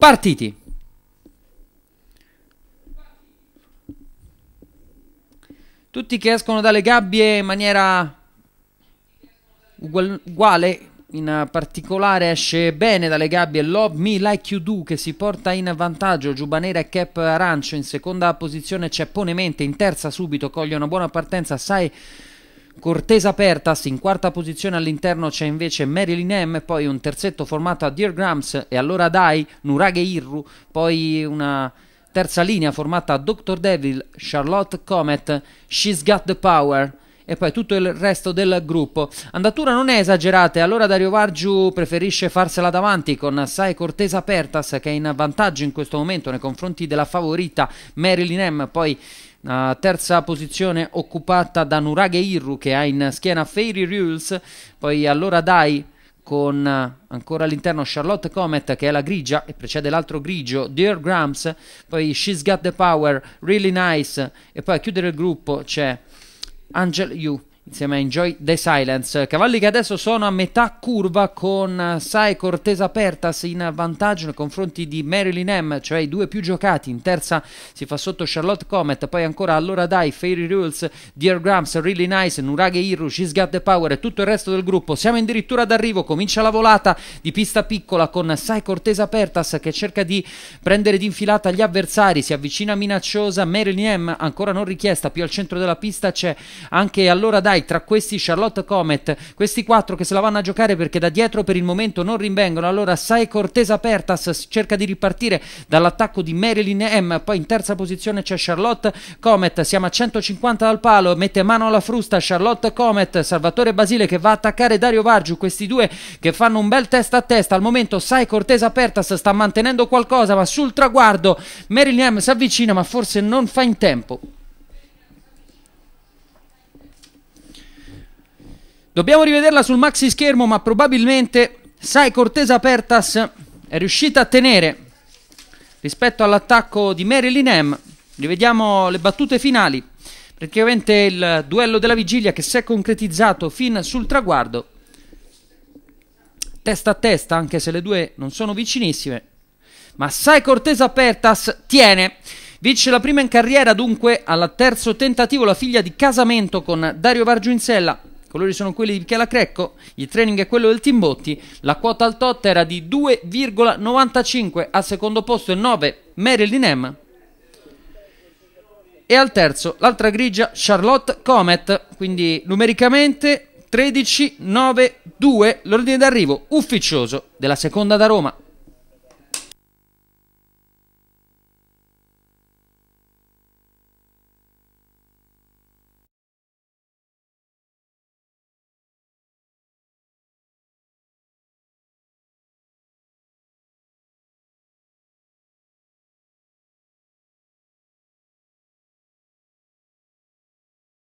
Partiti. Tutti che escono dalle gabbie in maniera uguale, in particolare esce bene dalle gabbie Lob Me Like You Do che si porta in vantaggio, Giuba Nera e Cap Arancio in seconda posizione c'è Ponemente, in terza subito coglie una buona partenza, sai Cortesa Apertas in quarta posizione all'interno c'è invece Marilyn M, poi un terzetto formato a Dear Grams e allora Dai, Nurage Irru, poi una terza linea formata a Dr. Devil, Charlotte Comet, She's Got the Power e poi tutto il resto del gruppo. Andatura non è esagerata, e allora Dario Vargiu preferisce farsela davanti con Sai Cortesa Pertas che è in vantaggio in questo momento nei confronti della favorita Marilyn M, poi la terza posizione occupata da Nurage Irru che ha in schiena Fairy Rules, poi allora Dai con eh, ancora all'interno Charlotte Comet che è la grigia e precede l'altro grigio Dear Grams, poi She's Got the Power, Really Nice e poi a chiudere il gruppo c'è Angel Yu insieme a Enjoy the Silence. Cavalli che adesso sono a metà curva con Sai Cortesa Pertas in vantaggio nei confronti di Marilyn M, cioè i due più giocati. In terza si fa sotto Charlotte Comet, poi ancora Allora Dai, Fairy Rules, Dear Grams, Really Nice, Nurage Hiru, She's Got the Power e tutto il resto del gruppo. Siamo addirittura d'arrivo, comincia la volata di pista piccola con Sai Cortesa Pertas che cerca di prendere d'infilata gli avversari, si avvicina minacciosa Marilyn M, ancora non richiesta, più al centro della pista c'è anche Allora Dai Dyke, tra questi Charlotte Comet, questi quattro che se la vanno a giocare perché da dietro per il momento non rinvengono, allora Sai Cortesa Pertas cerca di ripartire dall'attacco di Marilyn M, poi in terza posizione c'è Charlotte Comet, siamo a 150 dal palo, mette mano alla frusta Charlotte Comet, Salvatore Basile che va a attaccare Dario Vargiu, questi due che fanno un bel test a testa, al momento Sai Cortesa Pertas sta mantenendo qualcosa ma sul traguardo Marilyn M si avvicina ma forse non fa in tempo. Dobbiamo rivederla sul maxi schermo, ma probabilmente Sai Cortesa Pertas è riuscita a tenere rispetto all'attacco di Marilyn M. Rivediamo le battute finali. Praticamente il duello della vigilia che si è concretizzato fin sul traguardo. Testa a testa, anche se le due non sono vicinissime. Ma Sai Cortesa Pertas tiene. Vince la prima in carriera dunque al terzo tentativo la figlia di Casamento con Dario Vargiunsella colori sono quelli di Michela Crecco, il training è quello del Team Botti, la quota al tot era di 2,95, al secondo posto il 9 Marilyn M e al terzo l'altra grigia Charlotte Comet, quindi numericamente 13-9-2 l'ordine d'arrivo ufficioso della seconda da Roma.